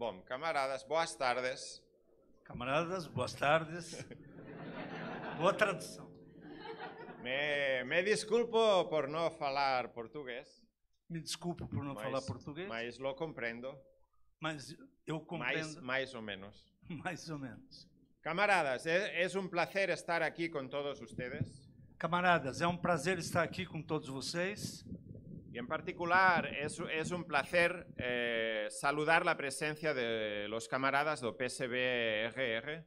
Bom, camaradas, boas tardes. Camaradas, boas tardes. Boa tradução. Me, me desculpo por não falar português. Me desculpo por não mas, falar português. Mas lo compreendo. Mas eu compreendo. Mais, mais ou menos. mais ou menos. Camaradas, é, é um prazer estar aqui com todos vocês. Camaradas, é um prazer estar aqui com todos vocês. Y en particular es, es un placer eh, saludar la presencia de los camaradas del PCBRR.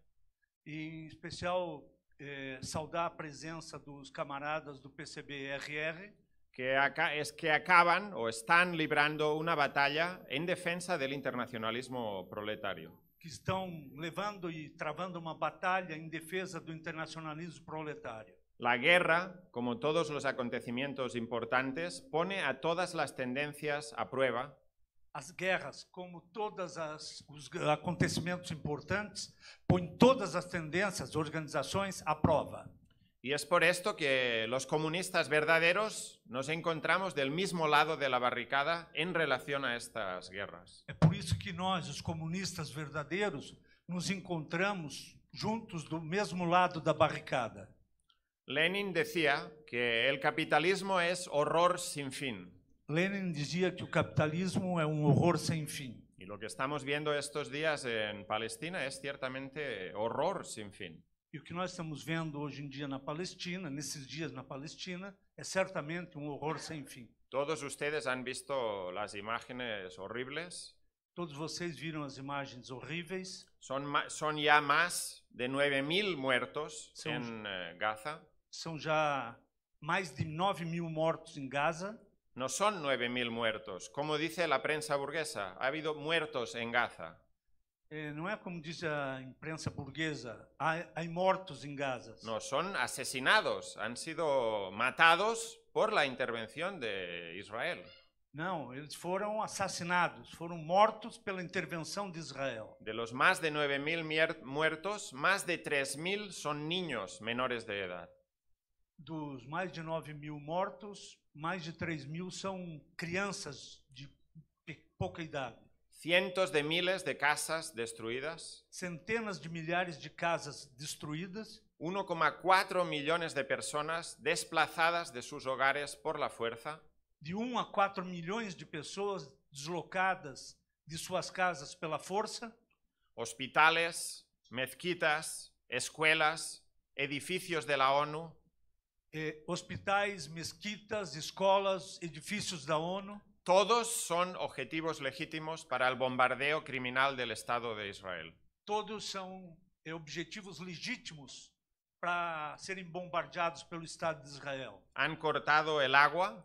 y em especial eh, a presença dos camaradas do Que, es que acaban o están librando una batalla en defensa del internacionalismo proletario. que están levando y e travando una batalla en em defensa del internacionalismo proletario. La guerra, como todos los acontecimientos importantes, pone a todas las tendencias a prueba. Las guerras, como todos los acontecimientos importantes, ponen todas las tendencias, organizaciones a prova. Y es por esto que los comunistas verdaderos nos encontramos del mismo lado de la barricada en relación a estas guerras. Es por eso que nosotros, los comunistas verdaderos, nos encontramos juntos del mesmo lado la barricada. Lenin decía que el capitalismo es horror sin fin. Lenin dizia que el capitalismo é un horror sin fin. Y lo que estamos viendo estos días en Palestina es ciertamente horror sin fin. E o que nós estamos vendo hoje em dia na Palestina, nesses dias na Palestina, é certamente um horror sem fim. Todos ustedes han visto las imágenes horribles. Todos vocês viram as imagens horríveis. Son, son ya más de 9.000 muertos en eh, Gaza. Son ya más de 9 mil muertos en em Gaza. No son 9.000 muertos. Como dice la prensa burguesa, ha habido muertos en Gaza. Eh, no como dice la prensa burguesa, Hay muertos muertos em Gaza. No son asesinados, han sido matados por la intervención de Israel. No, ellos fueron asesinados, fueron muertos por la intervención de Israel. De los más de 9.000 muertos, más de 3.000 son niños menores de edad. dos mais de 9 mil mortos, mais de 3 mil são crianças de pouca idade. Cientos de miles de casas destruídas. Centenas de milhares de casas destruídas. 1,4 milhões de pessoas desplazadas de seus hogares por la força. De 1 a 4 milhões de pessoas deslocadas de suas casas pela força. Hospitais, mezquitas, escolas, edifícios de la ONU eh, hospitais, mezquitas, escolas, edifícios da ONU. Todos son objetivos legítimos para el bombardeo criminal del Estado de Israel. Todos são é, objetivos legítimos para serem bombardeados pelo Estado de Israel. Han cortado el agua.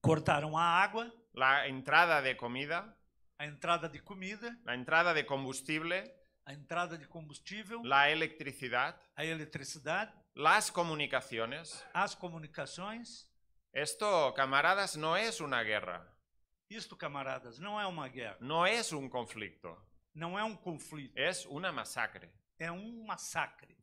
Cortaram a água. La entrada de comida. A entrada de comida. La entrada de combustible. A entrada de combustível. La electricidad. A eletricidade. Las comunicaciones. Esto, camaradas, no es una guerra. esto camaradas, no es uma guerra. No es un conflicto. Um es una masacre. É um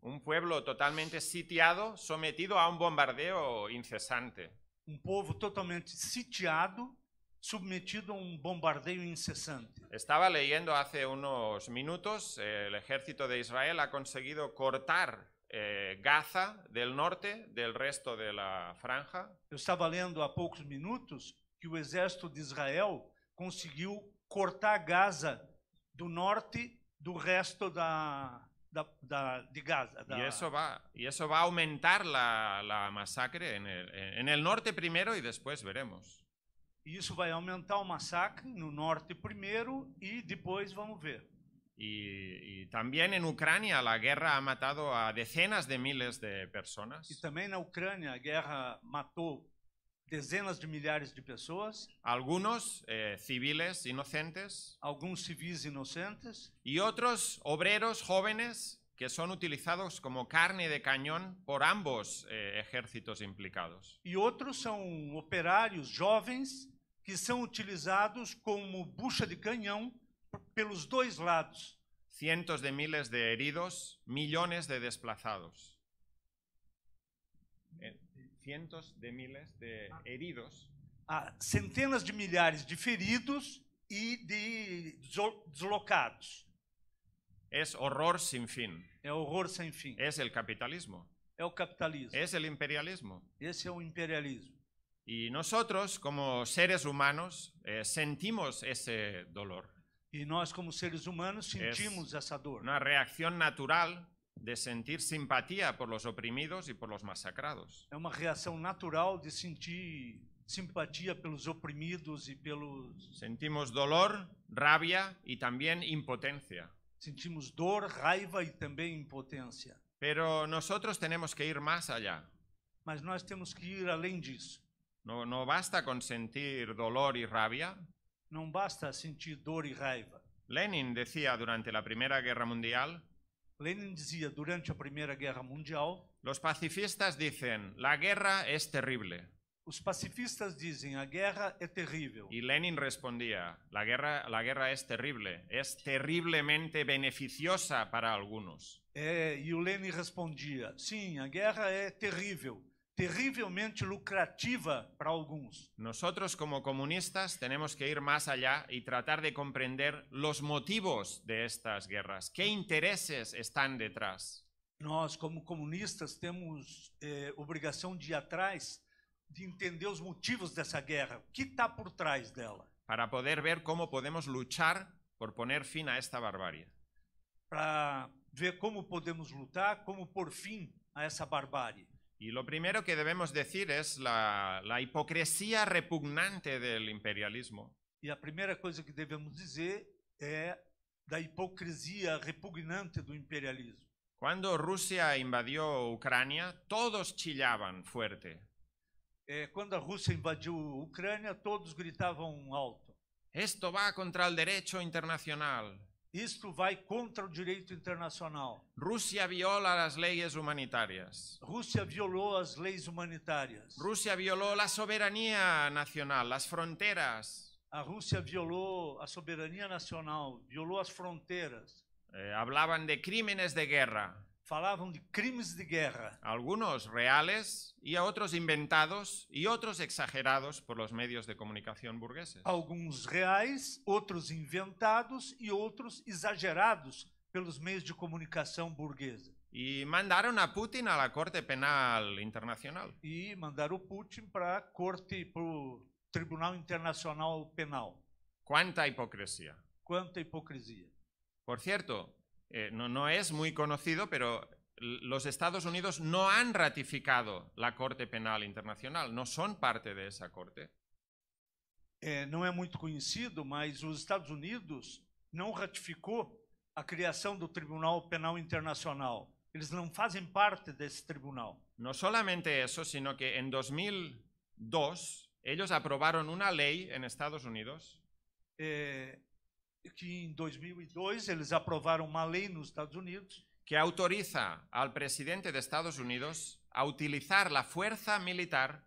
Un pueblo totalmente sitiado, sometido a un bombardeo incesante. Un um povo totalmente sitiado, submetido a un bombardeio incesante. Estaba leyendo hace unos minutos, el ejército de Israel ha conseguido cortar eh, Gaza del norte del resto de la franja. Eu estava lendo há poucos minutos que o exército de Israel conseguiu cortar Gaza do norte do resto da, da, da de Gaza. Da... Y eso va y eso va a aumentar la, la masacre en el, en el norte primero y después veremos. E isso vai aumentar o massacre no norte primeiro e depois vamos ver. Y, también en Ucrania la guerra ha matado a decenas de miles de personas. Y también en Ucrania la guerra mató decenas de milhares de personas. Algunos eh, civiles inocentes. Algunos civiles inocentes. Y otros obreros jóvenes que son utilizados como carne de cañón por ambos eh, ejércitos implicados. Y otros son operarios jóvenes que son utilizados como bucha de cañón los dos lados. Cientos de miles de heridos, millones de desplazados. Eh, cientos de miles de heridos. Ah, centenas de milhares de feridos y de deslocados. Es horror sin fin. horror Es el capitalismo. Es el capitalismo. Es el imperialismo. imperialismo. Y nosotros, como seres humanos, eh, sentimos ese dolor. e nós como seres humanos sentimos es esa dor. uma reação natural de sentir simpatia por los oprimidos e por los massacrados É uma reação natural de sentir simpatia pelos oprimidos e pelos Sentimos dolor, rabia e também impotência Sentimos dor, raiva e também impotência Pero nosotros tenemos que ir más allá. Mas nós temos que ir além disso. não basta com sentir dolor e rabia. No basta sentir y e Lenin decía durante la Primera Guerra Mundial, durante Primera Guerra Mundial, los pacifistas dicen, la guerra es terrible. Los pacifistas dicen la guerra es terrible. Y Lenin respondía, la guerra, la guerra es terrible, es terriblemente beneficiosa para algunos. Y e Lenin respondía, sí, la guerra es terrible. terrivelmente lucrativa para alguns. Nosotros como comunistas tenemos que ir más allá y tratar de comprender los motivos de estas guerras, qué intereses están detrás. Nós como comunistas temos eh, obrigação de ir atrás de entender os motivos dessa guerra, o que está por trás dela. Para poder ver como podemos lutar por poner fim a esta barbarie. Para ver como podemos lutar, como por fim a essa barbárie. Y lo primero que debemos decir es la, la hipocresía repugnante del imperialismo. Y e la primera cosa que debemos decir es da hipocresía repugnante do imperialismo. Cuando Rusia invadió Ucrania, todos chillaban fuerte. Eh, quando a Rússia invadiu a Ucrânia, todos gritavam alto. Esto va contra el derecho internacional. Isto vai contra o direito internacional. Rússia viola as leis humanitárias. Rússia violou as leis humanitárias. Rússia violou a soberania nacional, as fronteiras. A Rússia violou a soberania nacional, violou as fronteiras. Eh, hablaban de crímenes de guerra falavam de crimes de guerra. Alguns reales y outros inventados e outros exagerados por los medios de comunicación burgueses. Alguns reais, outros inventados e outros exagerados pelos meios de comunicação burguesa. E mandaram a Putin à Corte Penal Internacional. E mandaram Putin para a Corte para o Tribunal Internacional Penal. Quanta hipocrisia. Quanta hipocrisia. Por certo, Eh, no, no es muy conocido, pero los Estados Unidos no han ratificado la Corte Penal Internacional, no son parte de esa corte. No es muy conocido, pero los Estados Unidos no ratificó la creación del Tribunal Penal Internacional. Ellos no fazem parte de ese tribunal. No solamente eso, sino que en 2002 ellos aprobaron una ley en Estados Unidos. que em 2002 eles aprovaram uma lei nos Estados Unidos que autoriza ao presidente de Estados Unidos a utilizar a força militar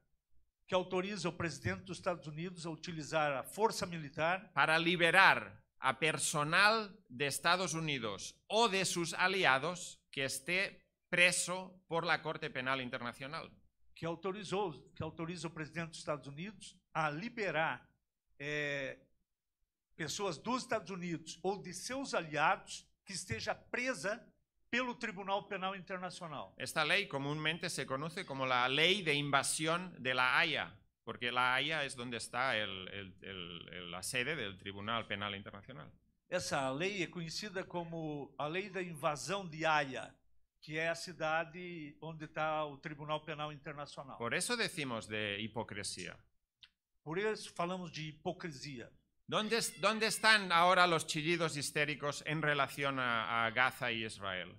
que autoriza o presidente dos Estados Unidos a utilizar a força militar para liberar a personal de Estados Unidos ou de seus aliados que esté preso por la Corte Penal Internacional. Que autorizou, que autoriza o presidente dos Estados Unidos a liberar eh, pessoas dos Estados Unidos ou de seus aliados que esteja presa pelo Tribunal Penal Internacional. Esta lei, comumente se conoce como a Lei de Invasão de la Haya, porque la Haya é onde está el, el, el, sede do Tribunal Penal Internacional. Essa lei é conhecida como a Lei da Invasão de Haia, que é a cidade onde está o Tribunal Penal Internacional. Por isso decimos de hipocrisia. Por isso falamos de hipocrisia. ¿Dónde, están ahora los chillidos histéricos en relación a, Gaza y Israel?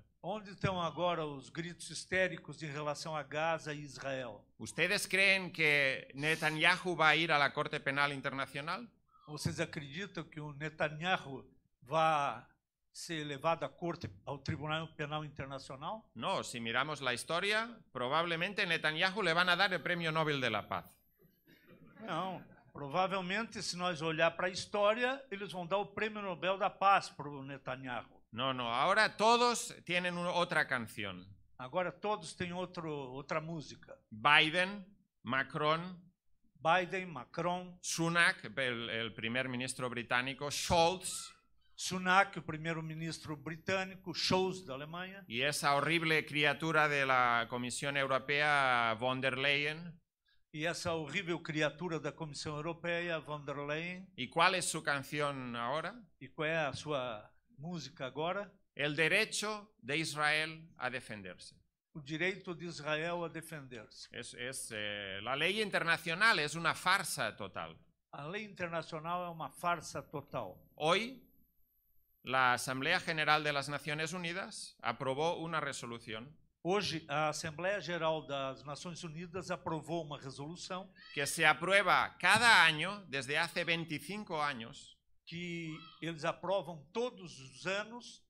gritos histéricos em a e Israel? Ustedes creen que Netanyahu va a ir a la Corte Penal Internacional? que Netanyahu ser corte al Tribunal Penal Internacional? No, si miramos la historia, probablemente Netanyahu le van a dar el Premio Nobel de la Paz. No. Provavelmente, se nós olhar para a história, eles vão dar o Prêmio Nobel da Paz para o Netanyahu. Não, não. Agora todos têm outra canção. Agora todos têm outro, outra música. Biden, Macron, Biden, Macron, Sunak, o primeiro ministro britânico. Scholz. Sunak, o primeiro-ministro britânico, Scholz da Alemanha. E essa horrible criatura da Comissão Europeia, von der Leyen. Y e esa horrible criatura de la Comisión Europea, von der Leyen. ¿Y cuál es su canción ahora? ¿Y e cuál es su música ahora? El derecho de Israel a defenderse. El derecho de Israel a defenderse. Es, eh, la ley internacional es una farsa total. La ley internacional es una farsa total. Hoy la Asamblea General de las Naciones Unidas aprobó una resolución Hoje, a Assembleia Geral das Nações Unidas aprovou uma resolução que se aprova cada ano, desde há 25 anos, que eles aprovam todos os anos,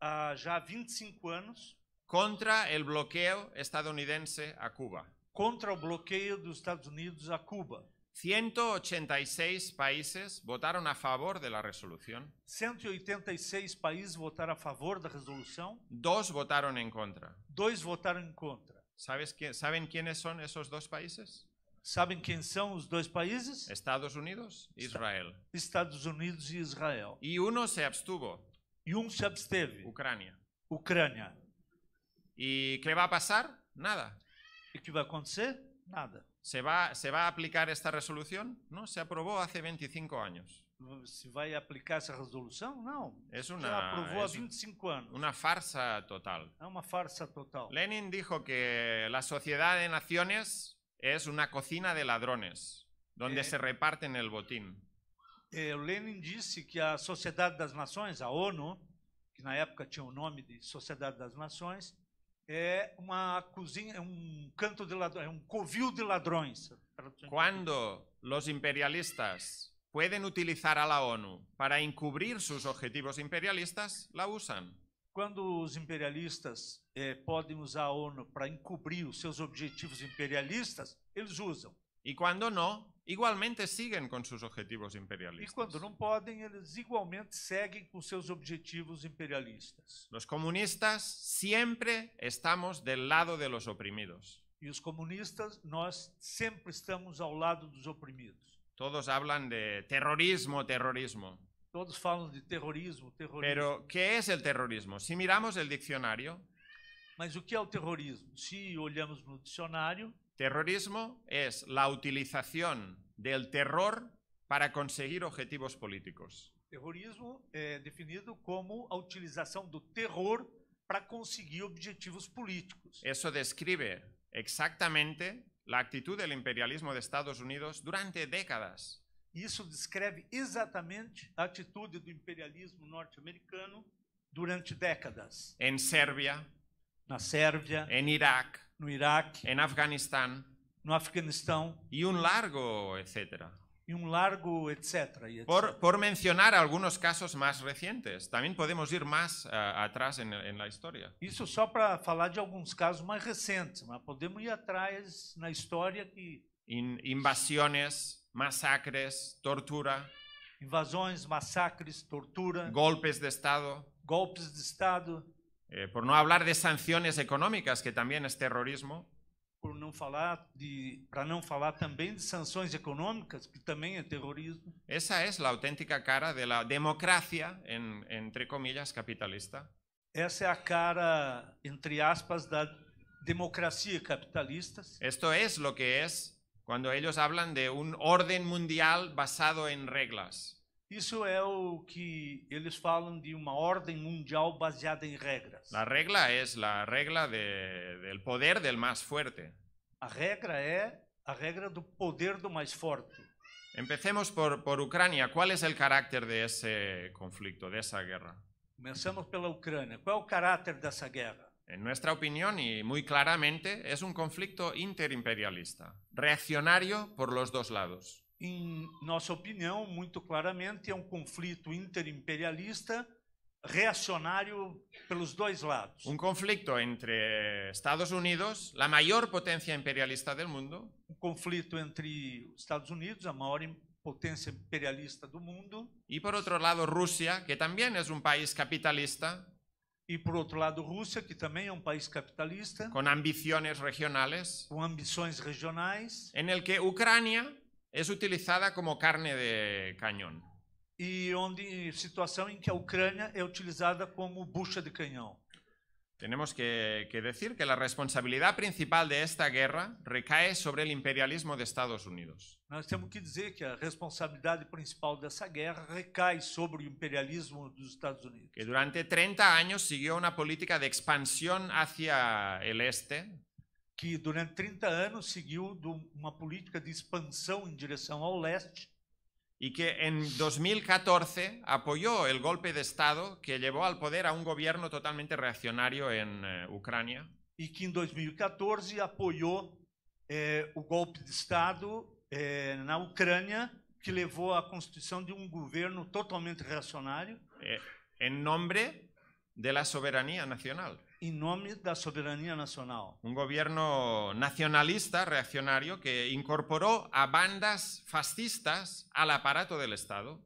há já 25 anos, contra o bloqueio estadunidense a Cuba. contra o bloqueio dos Estados Unidos a Cuba. 186 países votaram a favor da resolução. 186 países votaram a favor da resolução. Dois votaram em contra. Dois votaram em contra. Sabes que, sabem quiénes são esses dois países? Sabem quem são os dois países? Estados Unidos e Israel. Estados Unidos e Israel. E um se abstuvo. E um se absteve. Ucrânia. Ucrânia. E que vai passar? Nada. E que vai acontecer? Nada. ¿Se va, ¿Se va a aplicar esta resolución? No, se aprobó hace 25 años. ¿Se va a aplicar esa resolución? No. Es una, aprobó hace 25 años. una farsa total. Ah, una farsa total. Lenin dijo que la sociedad de naciones es una cocina de ladrones, donde eh, se reparten el botín. Eh, Lenin disse que a Sociedad das naciones, la ONU, que na época tenía o nombre de Sociedade das naciones, é uma cozinha, é um canto de ladrões, é um covil de ladrões. Quando os imperialistas podem utilizar a ONU para encobrir seus objetivos imperialistas, la usam. Quando os imperialistas eh, podem usar a ONU para encobrir os seus objetivos imperialistas, eles usam. E quando não, igualmente seguem com seus objetivos imperialistas. E quando não podem, eles igualmente seguem com seus objetivos imperialistas. Os comunistas sempre estamos do lado de los oprimidos. E os comunistas, nós sempre estamos ao lado dos oprimidos. Todos falam de terrorismo, terrorismo. Todos falam de terrorismo, terrorismo. o que é o terrorismo? se miramos el dicionário mas o que é o terrorismo? Se olhamos no dicionário, Terrorismo es la utilización del terror para conseguir objetivos políticos. Terrorismo é definido como a utilização do terror para conseguir objetivos políticos. Isso describe exatamente a atitude do imperialismo dos Estados Unidos durante décadas. Isso descreve exatamente a atitude do imperialismo norte-americano durante décadas. Em Sérvia, na Sérvia, em Iraque, no Iraque, em Afeganistão, no Afeganistão e um largo etc. e um largo etc. y Por, por, mencionar alguns casos mais recentes, também podemos ir mais uh, eh, atrás na história. Isso só para falar de alguns casos mais recentes, mas podemos ir atrás na história que In, invasiones, tortura, invasões, massacres, tortura, golpes de estado, golpes de estado, Eh, por no hablar de sanciones económicas, que también es terrorismo. Por no falar de, para no hablar también de sanciones económicas, que también es terrorismo. Esa es la auténtica cara de la democracia, en, entre comillas, capitalista. Esa es la cara, entre aspas, la democracia capitalista. Esto es lo que es cuando ellos hablan de un orden mundial basado en reglas. Eso es lo que ellos hablan de una orden mundial basada en em reglas. La regla es la regla del poder del más fuerte. La regla es la regla del poder do más fuerte. Empecemos por, por Ucrania. ¿Cuál es el carácter de ese conflicto, de esa guerra? Começamos pela ¿Cuál es el carácter de esa guerra? En nuestra opinión y muy claramente es un conflicto interimperialista, reaccionario por los dos lados. em nossa opinião, muito claramente, é um conflito interimperialista reacionário pelos dois lados. Um conflito entre Estados Unidos, a maior potência imperialista do mundo, um conflito entre Estados Unidos, a maior potência imperialista do mundo, e por outro lado Rússia, que também é um país capitalista, e por outro lado Rússia, que também é um país capitalista, com ambições regionais, com ambições regionais, em que Ucrânia es utilizada como carne de cañón. y e donde em situación en em que a Ucrania utilizada como bucha de cañón. Tenemos que, decir que la responsabilidad principal de esta guerra recae sobre el imperialismo de Estados Unidos. que dizer que a responsabilidade principal dessa guerra recai sobre o imperialismo dos Estados Unidos. Que durante 30 años siguió una política de expansión hacia el este que durante 30 anos seguiu uma política de expansão em direção ao leste. Y que en 2014 apoyó el golpe de Estado que llevó al poder a un gobierno totalmente reaccionario en eh, Ucrania. Y que en 2014 apoyó eh, el golpe de Estado en eh, Ucrania que llevó a la constitución de un gobierno totalmente reaccionario. Eh, en nombre de la soberanía nacional em nome da soberania nacional. Um governo nacionalista reacionário que incorporou a bandas fascistas ao aparato do Estado.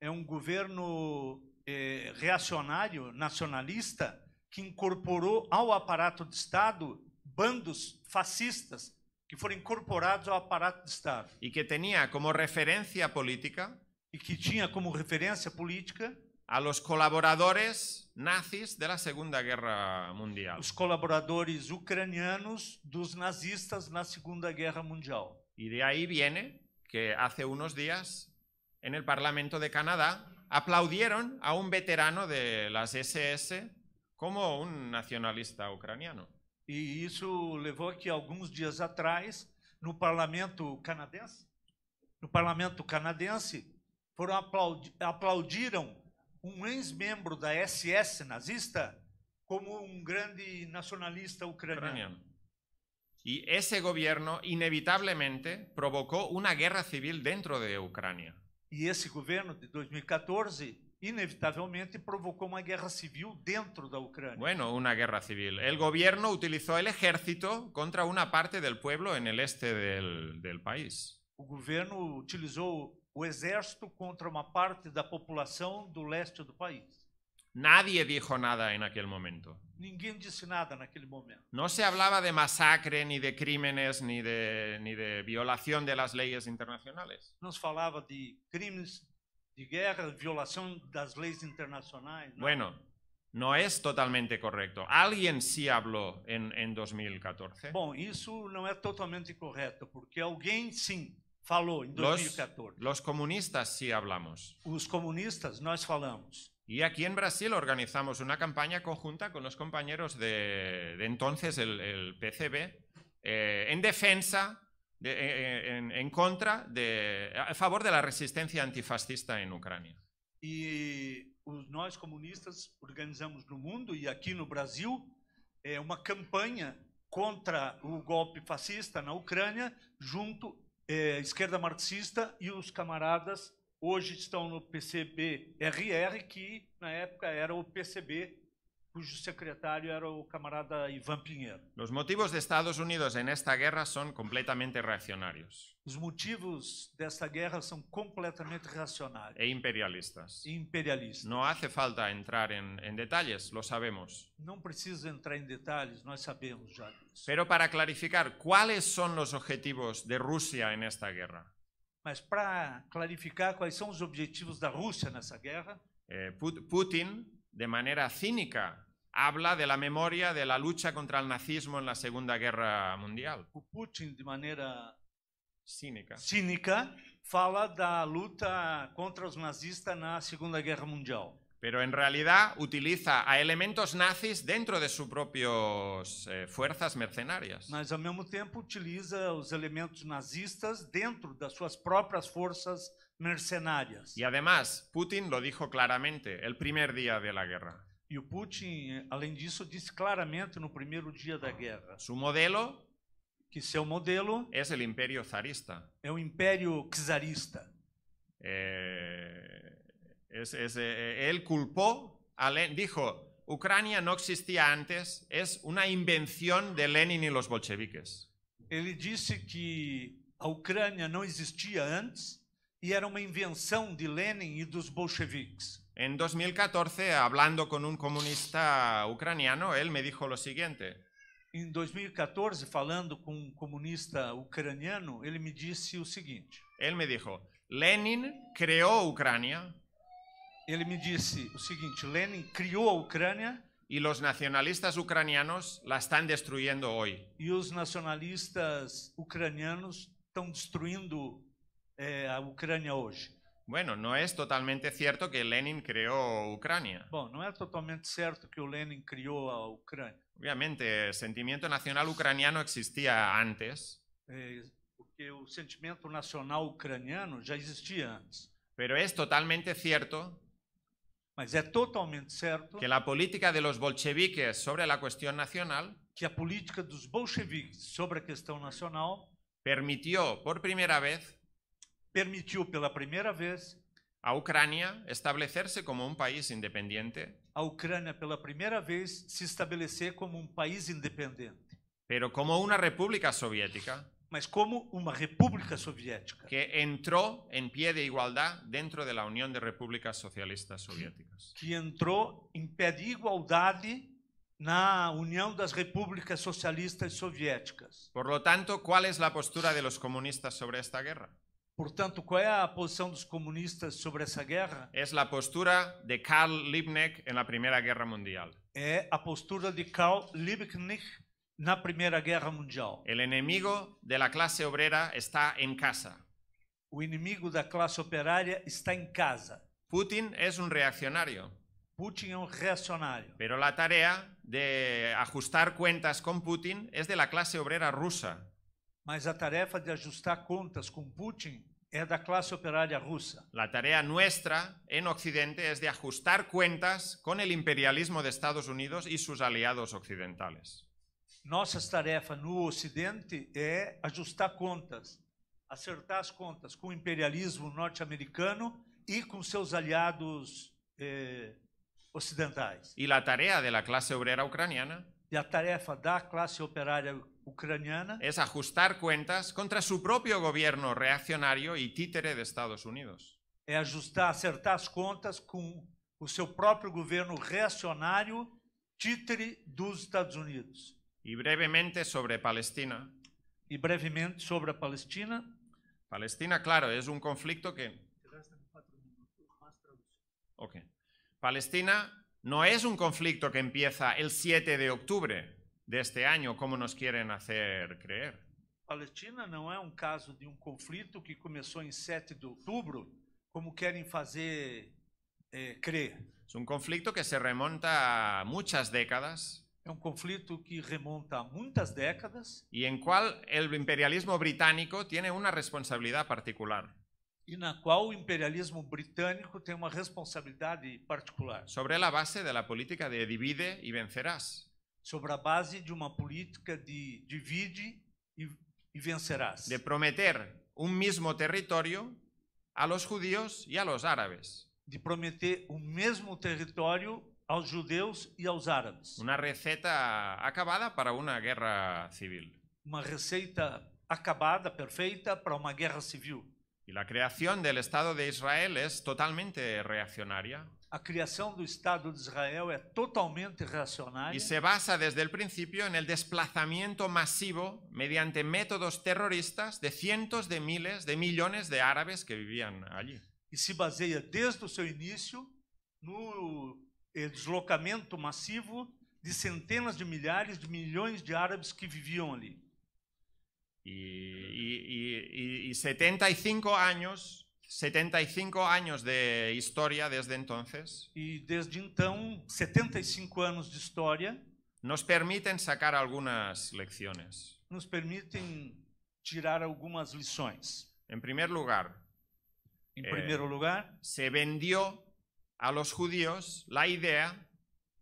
É um governo eh, reacionário nacionalista que incorporou ao aparato do Estado bandos fascistas que foram incorporados ao aparato do Estado. E que tinha como referência política e que tinha como referência política a los colaboradores nazis de la Segunda Guerra Mundial. Os colaboradores ucranianos dos nazistas na Segunda Guerra Mundial. Y de ahí viene que hace unos días en el Parlamento de Canadá aplaudieron a un veterano de las SS como un nacionalista ucraniano. E isso levou a que alguns dias atrás, no parlamento canadense, no parlamento canadense, foram aplaudi aplaudiram un ex de la SS nazista como un grande nacionalista ucraniano. Y ese gobierno inevitablemente provocó una guerra civil dentro de Ucrania. Y ese gobierno de 2014 inevitablemente provocó una guerra civil dentro de Ucrania. Bueno, una guerra civil. El gobierno utilizó el ejército contra una parte del pueblo en el este del, país. El gobierno utilizou o exército contra uma parte da população do leste do país. Nadie dijo nada en aquel momento. Ninguém disse nada naquele momento. Não se falava de massacre, nem de crimes, nem de, ni de violación de las leyes internacionales. Não se falava de crimes de guerra, violação das leis internacionais. Não? Bueno, totalmente correto. Alguém sí falou em 2014. Bom, isso não é totalmente correto, porque alguém sim falou em 2014. Los, los comunistas sí hablamos. Os comunistas nós falamos. Y aquí en Brasil organizamos una campaña conjunta con los compañeros de, de entonces el, el PCB eh, en defensa, de, eh, eh, en, en, contra, de, a favor de la resistencia antifascista en Ucrania. Y nós comunistas organizamos no mundo y aquí no Brasil eh, uma campanha contra o golpe fascista na Ucrânia junto é, esquerda marxista e os camaradas hoje estão no PCB-RR, que na época era o PCB cujo secretário era o camarada Ivan Pinheiro. Os motivos de Estados Unidos em esta guerra são completamente reacionários. Os motivos desta guerra são completamente reacionários e imperialistas. e imperialistas. Não hace falta entrar em en detalles, lo sabemos. Não precisa entrar em detalhes, nós sabemos já Pero para clarificar, ¿cuáles son los objetivos de Rusia en esta guerra? Mas para clarificar quais são os objetivos da Rússia nessa guerra, Eh, Putin, de maneira cínica, habla de la memoria de la lucha contra el nazismo en la Segunda Guerra Mundial. Putin, de manera cínica, cínica de la lucha contra los nazistas en la Segunda Guerra Mundial. Pero en realidad utiliza a elementos nazis dentro de sus propias eh, fuerzas mercenarias. Mas al mismo tiempo utiliza los elementos nazistas dentro de sus propias fuerzas mercenarias. Y e, además, Putin lo dijo claramente el primer día de la guerra. E o Putin, além disso, disse claramente no primeiro dia da guerra. Su modelo que seu modelo é o império zarista. É o império czarista. Ele eh, culpou, es, eh, a Ucrânia dijo, existia antes, é uma invenção de Lenin e los bolcheviques. Ele disse que a Ucrânia não existia antes e era uma invenção de Lenin e dos bolcheviques. En 2014, hablando con un comunista ucraniano, él me dijo lo siguiente. en em 2014, e falando com um comunista ucraniano, ele me disse o seguinte. él me dijo Lenin creó Ucrania él me disse o seguinte: Lenin criou a Ucrânia. Y los nacionalistas ucranianos la están destruyendo hoy. y e os nacionalistas ucranianos estão destruindo eh, a Ucrânia hoje. Bueno, no es totalmente cierto que Lenin creó Ucrania. Bom, não é totalmente cierto que Lenin criou a Ucrânia. Obviamente, el sentimiento nacional ucraniano existía antes, Eh, porque el sentimiento nacional ucraniano ya existía antes. pero es totalmente cierto Mas é totalmente certo que la política de los bolcheviques sobre la cuestión nacional que a política dos bolcheviques sobre a questão nacional permitió por primera vez permitiu pela primeira vez a Ucrânia estabelecer-se como um país independente. A Ucrânia pela primeira vez se estabelecer como um país independente. Pero como uma república soviética. Mas como uma república soviética. Que entrou em pé de igualdade dentro da União de Repúblicas Socialistas Soviéticas. Que entrou em pé de igualdade na União das Repúblicas Socialistas Soviéticas. Por lo tanto, qual é a postura de los comunistas sobre esta guerra? Por tanto es la posición de dos comunistas sobre esa guerra? Es la postura de Karl Liebknecht en la Primera Guerra Mundial. É a postura de Karl Liebknecht la Primeira Guerra Mundial. El enemigo de la clase obrera está en casa. O inimigo da clase operaria está en em casa. Putin es un reaccionario. Putin es un um reaccionario. Pero la tarea de ajustar cuentas con Putin es de la clase obrera rusa. Mas a tarefa de ajustar contas com Putin é da classe operária russa. A tarefa nossa, en Occidente é de ajustar contas com o imperialismo de Estados Unidos e seus aliados ocidentais. Nossa tarefa no Ocidente é ajustar contas, acertar as contas com o imperialismo norte-americano e com seus aliados eh, ocidentais. E a tarefa da classe obrera ucraniana? E a tarefa da classe operária ucraniana es ajustar cuentas contra su propio gobierno reaccionario y títere de Estados Unidos. Es ajustar, acertar seu títere Estados Unidos. Y brevemente sobre Palestina. Y e brevemente sobre Palestina. Palestina, claro, es un conflicto que okay. Palestina no es un conflicto que empieza el 7 de octubre de este año, como nos quieren hacer creer. Palestina no es un um caso de un um conflicto que comenzó en 7 de octubre, como quieren hacer creer. Es un conflicto que se remonta a muchas décadas. Es un um conflicto que remonta a muchas décadas. y en cual el imperialismo británico tiene una responsabilidad particular. en qual imperialismo británico tiene una responsabilidad particular. Sobre la base de la política de divide y vencerás. sobre a base de uma política de divide e, e vencerás. De prometer um mesmo território a los judíos e a los árabes. De prometer o mesmo território aos judeus e aos árabes. uma receita acabada para uma guerra civil. Uma receita acabada, perfeita para uma guerra civil. Y la creación del Estado de Israel es totalmente reaccionaria. A criação do Estado de Israel é totalmente reacionária. Y se basa desde el principio en el desplazamiento masivo mediante métodos terroristas de cientos de miles, de millones de árabes que vivían allí. Y se baseia desde su inicio en no eh, deslocamiento masivo de centenas de milhares de millones de árabes que viviam allí. Y, y, y, y 75 años 75 años de historia desde entonces. Y desde então, 75 años de historia. Nos permiten sacar algunas lecciones. Nos permiten tirar algunas lições. En primer lugar. En primer eh, lugar. Se vendió a los judíos la idea.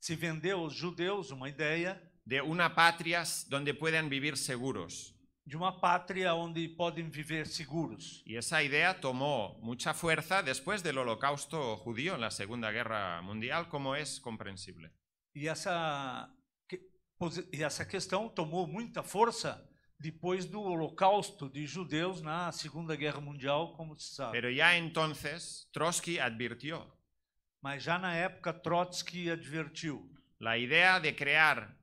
Se a los judíos una idea de una patria donde puedan vivir seguros de una patria donde pueden vivir seguros. Y esa idea tomó mucha fuerza después del holocausto judío en la Segunda Guerra Mundial, como es comprensible. Y esa, pues, y esa cuestión tomó mucha fuerza después del holocausto de judíos en la Segunda Guerra Mundial, como se sabe. Pero ya entonces Trotsky advirtió. Mas ya en la época Trotsky advirtió. La idea de crear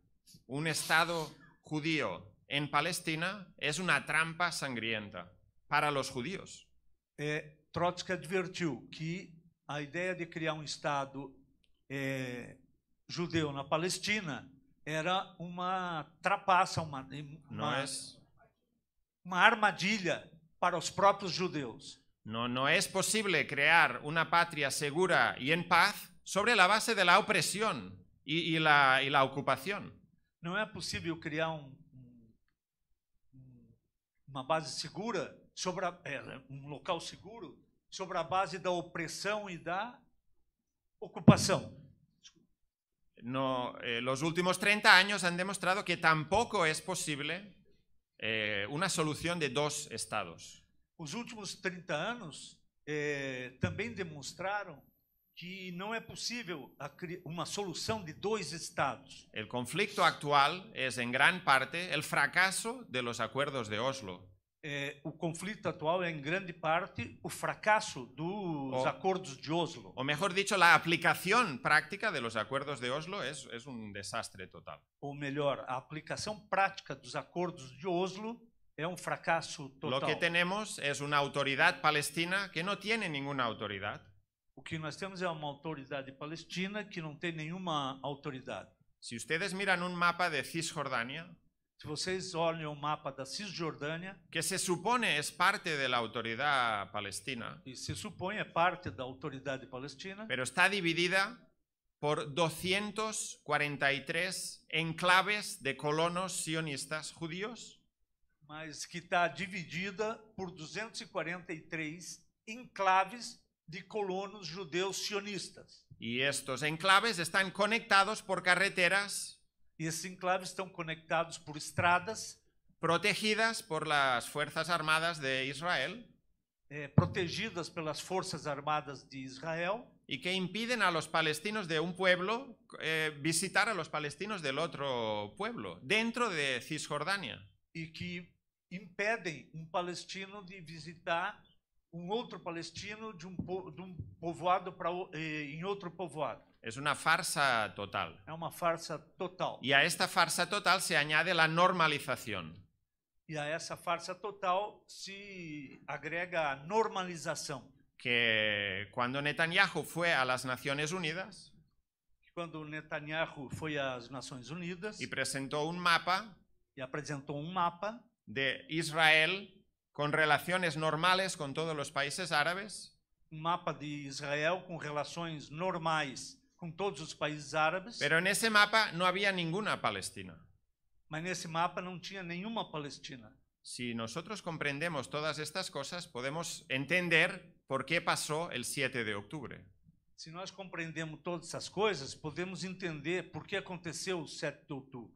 un Estado judío en Palestina es una trampa sangrienta para los judíos. E Trotsky advirtió que la idea de crear un um Estado eh, judeo en Palestina era una trapaça, una em, armadilla armadilla para los propios judíos. No, no es posible crear una patria segura y en paz sobre la base de la opresión y, la, ocupación. No es posible crear un um uma base segura, sobre a, é, um local seguro, sobre a base da opressão e da ocupação. No, eh, los últimos 30 años han demostrado que tampoco es posible eh, una solución de dos estados. Os últimos 30 anos eh, também demonstraram que não é possível una solución de dos estados. el conflicto actual es en gran parte fracaso de los acuerdos de Oslo. Eh, o conflito atual é em grande parte o fracaso dos o, acordos de Oslo. O mejor dicho, aplicación práctica de los acuerdos de Oslo es un desastre total. Ou melhor, a aplicação prática dos acordos de Oslo es un um fracaso total. Lo que tenemos es una autoridad palestina que no tiene ninguna autoridad. O que nós temos é uma autoridade palestina que não tem nenhuma autoridade. Se vocês miram um mapa de Cisjordânia, se vocês olham o mapa da Cisjordânia, que se supõe é parte da autoridade palestina, e se supõe é parte da autoridade palestina, mas está dividida por 243 enclaves de colonos sionistas judíos. mas que está dividida por 243 enclaves de colonos judeus sionistas. Y estos enclaves están conectados por carreteras. Y estos enclaves están conectados por estradas. Protegidas por las Fuerzas Armadas de Israel. Eh, protegidas pelas Forças Armadas de Israel. Y que impiden a los palestinos de un pueblo eh, visitar a los palestinos del otro pueblo, dentro de Cisjordania. Y que impiden un palestino de visitar um outro palestino de um, po, de um povoado para eh, em outro povoado. Es una farsa total. É uma farsa total. e a esta farsa total se añade a normalização E a essa farsa total se agrega a normalização. Que quando Netanyahu foi às Nações Unidas, quando Netanyahu foi às Nações Unidas e apresentou um mapa, e apresentou um mapa de Israel con relaciones normales con todos los países árabes. mapa de Israel con relaciones normais con todos los países árabes. Pero en ese mapa no había ninguna Palestina. En ese mapa no tinha nenhuma Palestina. Si nosotros comprendemos todas estas cosas, podemos entender por qué pasó el 7 de octubre. Si nosotros comprendemos todas esas cosas, podemos entender por qué aconteceu el 7 de octubre.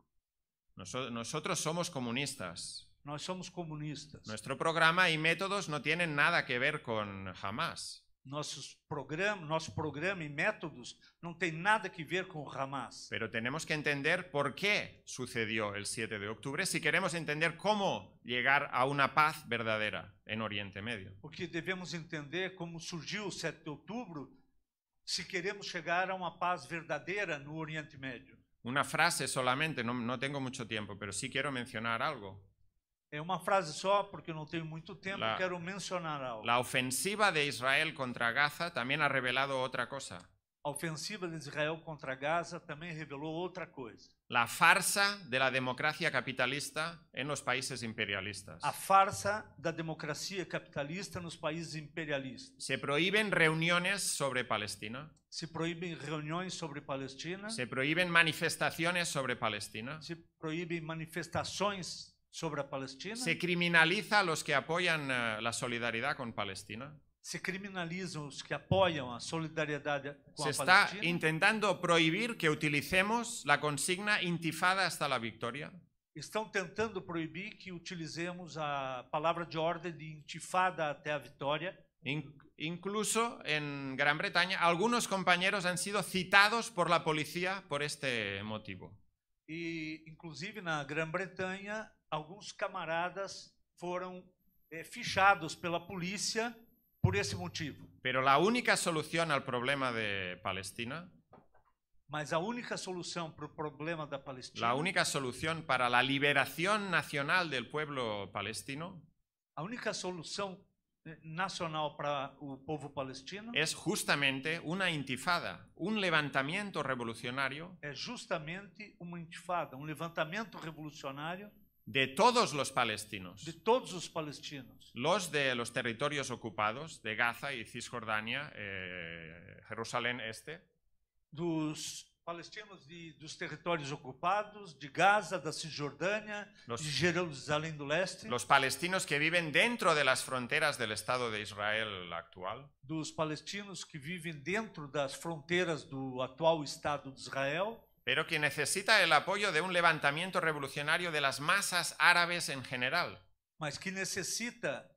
nosotros somos comunistas somos comunistas. Nuestro programa y métodos no tienen nada que ver con Hamas. Nuestros programa, programa y métodos no tienen nada que ver con Hamas. Pero tenemos que entender por qué sucedió el 7 de octubre si queremos entender cómo llegar a una paz verdadera en Oriente Medio. Porque debemos entender cómo surgió el 7 de octubre, si queremos llegar a una paz verdadera en Oriente Medio. Una frase solamente, no tengo mucho tiempo, pero sí quiero mencionar algo. É uma frase só porque não tenho muito tempo, la, quero mencionar algo. La ofensiva de Israel contra Gaza también ha revelado otra cosa. A ofensiva de Israel contra Gaza también revelou outra coisa. La farsa de la democracia capitalista en los países imperialistas. A farsa da democracia capitalista nos países imperialistas. Se prohíben reuniones sobre Palestina. Se prohíben reuniões sobre Palestina. Se prohíben manifestaciones sobre Palestina. Se prohíben manifestações sobre eh, Palestina. Se criminaliza a los que apoyan la solidaridad con Palestina. Se criminalizan los que apoyan la solidaridad con Se está intentando prohibir que utilicemos la consigna intifada hasta la victoria. Están tentando prohibir que utilizemos a palavra de ordem de intifada até a victoria. incluso en Gran Bretaña, algunos compañeros han sido citados por la policía por este motivo. Y e, inclusive na Gran Bretaña. alguns camaradas foram eh, fichados pela polícia por esse motivo. Pero la única solución al problema de Palestina, Mas a única solução para o problema da Palestina, la única solución para la liberación nacional del pueblo palestino, a única solução eh, nacional para o povo palestino es justamente una intifada, un levantamiento revolucionario é justamente uma intifada, um levantamento revolucionário De todos los palestinos. De todos los palestinos. Los de los territorios ocupados, de Gaza y Cisjordania, eh, Jerusalén Este. Dos palestinos de, dos territorios ocupados, de Gaza, de Cisjordania de Jerusalén del Leste. Los palestinos que viven dentro de las fronteras del Estado de Israel actual. Dos palestinos que viven dentro das fronteiras do atual Estado de Israel pero que necesita el apoyo de un levantamiento revolucionario de las masas árabes en general. Mas que necesita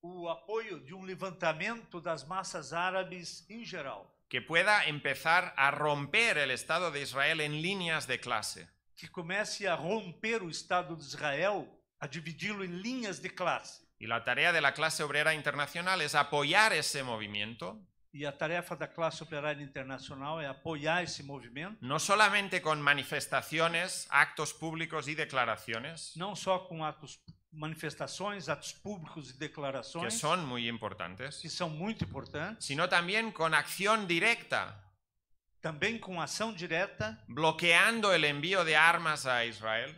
o apoyo de um levantamiento de las masas árabes en em general. Que pueda empezar a romper el Estado de Israel en líneas de clase. Que comece a romper o Estado de Israel, a dividirlo en em líneas de clase. Y la tarea de la clase obrera internacional es apoyar ese movimiento. E a tarefa da classe operária internacional é apoiar esse movimento, não solamente com manifestações, actos públicos e declarações, não só com actos manifestaciones, actos públicos e declarações Que são muito importantes. Que são muito importantes. Sino também com ação directa. também com ação directa. Bloqueando o envio de armas a Israel.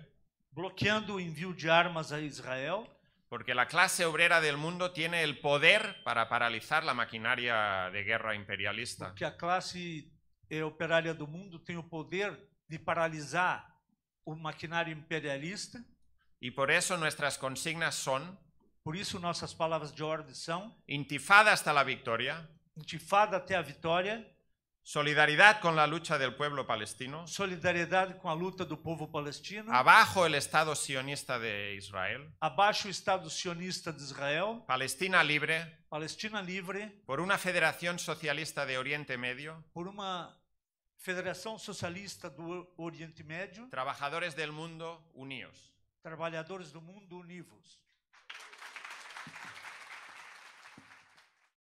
Bloqueando o envio de armas a Israel porque la clase obrera del mundo tiene el poder para paralizar la maquinaria de guerra imperialista. Que a classe eh, operária do mundo tem o poder de paralisar o maquinário imperialista. E por isso nossas consignas são Por isso nossas palavras de ordem são Intifada hasta la victoria. Intifada até a vitória. Solidaridad con la lucha del pueblo palestino. Solidariedade con a luta do povo palestino. Abajo el Estado sionista de Israel. Abaixo o Estado sionista de Israel. Palestina libre. Palestina livre. Por una federación socialista de Oriente Medio. Por uma federação socialista do Oriente Médio. Trabajadores del mundo unidos. Trabalhadores do mundo unidos.